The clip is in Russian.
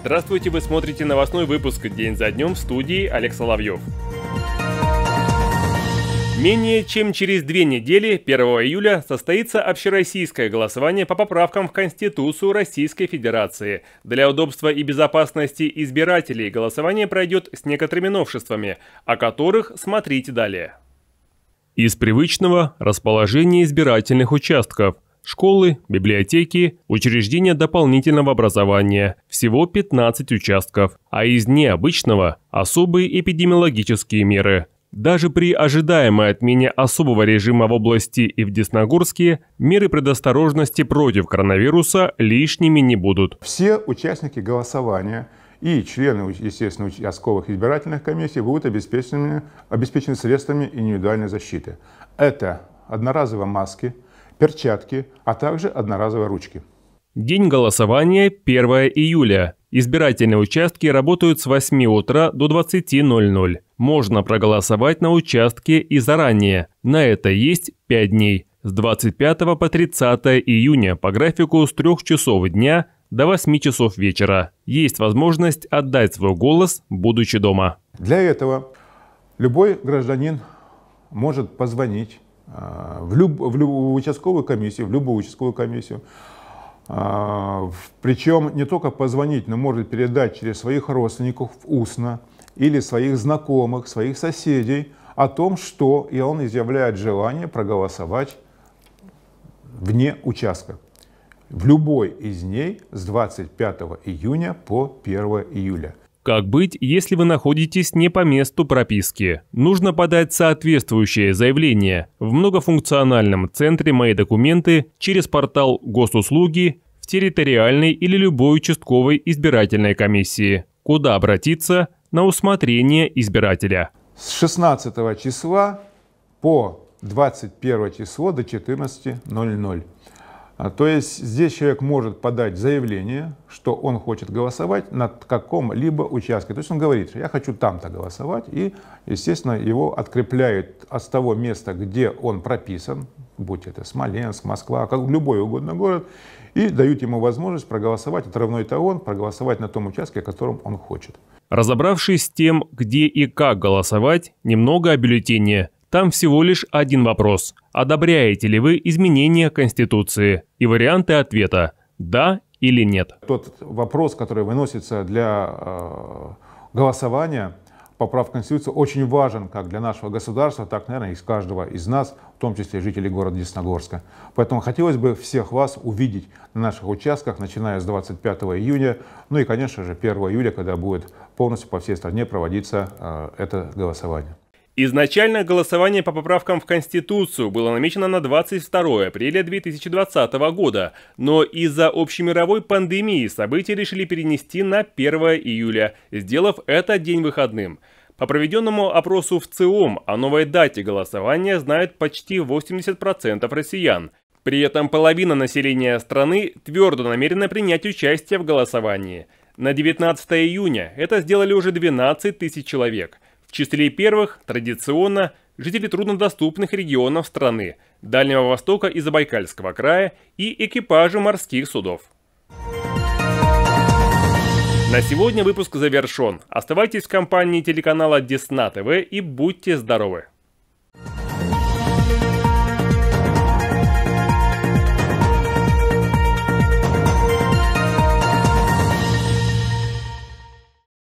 Здравствуйте, вы смотрите новостной выпуск «День за днем» в студии Олег Соловьев. Менее чем через две недели, 1 июля, состоится общероссийское голосование по поправкам в Конституцию Российской Федерации. Для удобства и безопасности избирателей голосование пройдет с некоторыми новшествами, о которых смотрите далее. Из привычного – расположение избирательных участков – школы, библиотеки, учреждения дополнительного образования, всего 15 участков, а из необычного – особые эпидемиологические меры. Даже при ожидаемой отмене особого режима в области и в Десногорске, меры предосторожности против коронавируса лишними не будут. Все участники голосования и члены, естественно, участковых избирательных комиссий будут обеспечены, обеспечены средствами индивидуальной защиты. Это одноразовые маски – перчатки, а также одноразовые ручки. День голосования 1 июля. Избирательные участки работают с 8 утра до 20.00. Можно проголосовать на участке и заранее. На это есть 5 дней. С 25 по 30 июня по графику с 3 часов дня до 8 часов вечера. Есть возможность отдать свой голос, будучи дома. Для этого любой гражданин может позвонить а, в, люб, в любую участковую комиссию, в любую участковую комиссию. А, Причем не только позвонить, но может передать через своих родственников устно или своих знакомых, своих соседей о том, что и он изъявляет желание проголосовать вне участка. В любой из дней с 25 июня по 1 июля. Как быть, если вы находитесь не по месту прописки? Нужно подать соответствующее заявление в многофункциональном центре «Мои документы» через портал госуслуги в территориальной или любой участковой избирательной комиссии, куда обратиться на усмотрение избирателя. С 16 числа по 21 число до 14.00. А, то есть здесь человек может подать заявление, что он хочет голосовать на каком-либо участке. То есть он говорит, что я хочу там-то голосовать, и, естественно, его открепляют от того места, где он прописан, будь это Смоленск, Москва, как любой угодно город, и дают ему возможность проголосовать, отрывной он проголосовать на том участке, о котором он хочет. Разобравшись с тем, где и как голосовать, немного о бюллетене – там всего лишь один вопрос. Одобряете ли вы изменения Конституции? И варианты ответа – да или нет. Тот вопрос, который выносится для э, голосования поправ Конституции, очень важен как для нашего государства, так, наверное, и с каждого из нас, в том числе жителей города Десногорска. Поэтому хотелось бы всех вас увидеть на наших участках, начиная с 25 июня, ну и, конечно же, 1 июля, когда будет полностью по всей стране проводиться э, это голосование. Изначально голосование по поправкам в Конституцию было намечено на 22 апреля 2020 года, но из-за общемировой пандемии события решили перенести на 1 июля, сделав этот день выходным. По проведенному опросу в ЦИОМ о новой дате голосования знают почти 80% россиян. При этом половина населения страны твердо намерена принять участие в голосовании. На 19 июня это сделали уже 12 тысяч человек – в числе первых, традиционно, жители труднодоступных регионов страны, Дальнего Востока и Забайкальского края и экипажи морских судов. На сегодня выпуск завершен. Оставайтесь в компании телеканала Десна ТВ и будьте здоровы!